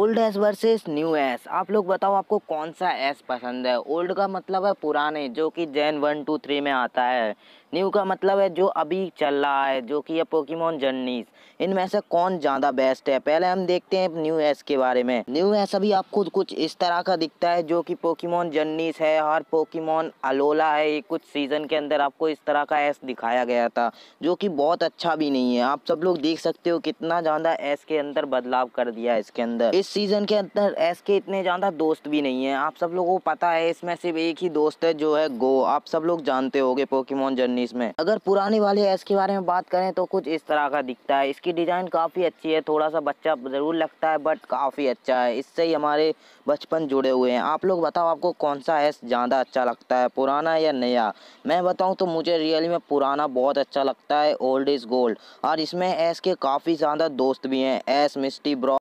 old S versus new S आप लोग बताओ आपको कौन सा एस पसंद है ओल्ड का मतलब है पुराने जो कि जैन वन टू थ्री में आता है न्यू का मतलब है जो अभी चल रहा है जो कि ये पोकीमोन जर्नीस इनमें से कौन ज़्यादा बेस्ट है पहले हम देखते हैं न्यू एस के बारे में न्यू एस अभी आपको कुछ इस तरह का दिखता है जो कि पोकीमोन जर्नीस है और पोकीमोन अलोला है ये कुछ सीज़न के अंदर आपको इस तरह का एस दिखाया गया था जो कि बहुत अच्छा भी नहीं है आप सब लोग देख सकते हो कितना ज़्यादा एस के अंदर बदलाव कर दिया इसके अंदर इस सीज़न के अंदर एस के इतने ज़्यादा दोस्त भी नहीं है आप सब लोगों को पता है इसमें सिर्फ एक ही दोस्त है जो है गो आप सब लोग जानते होंगे पोकेमोन जर्नीस में अगर पुराने वाले एस के बारे में बात करें तो कुछ इस तरह का दिखता है इसकी डिज़ाइन काफ़ी अच्छी है थोड़ा सा बच्चा ज़रूर लगता है बट काफ़ी अच्छा है इससे ही हमारे बचपन जुड़े हुए हैं आप लोग बताओ आपको कौन सा एस ज़्यादा अच्छा लगता है पुराना या नया मैं बताऊँ तो मुझे रियली में पुराना बहुत अच्छा लगता है ओल्ड इज़ गोल्ड और इसमें एस के काफ़ी ज़्यादा दोस्त भी हैं एस मिस्टी ब्रॉ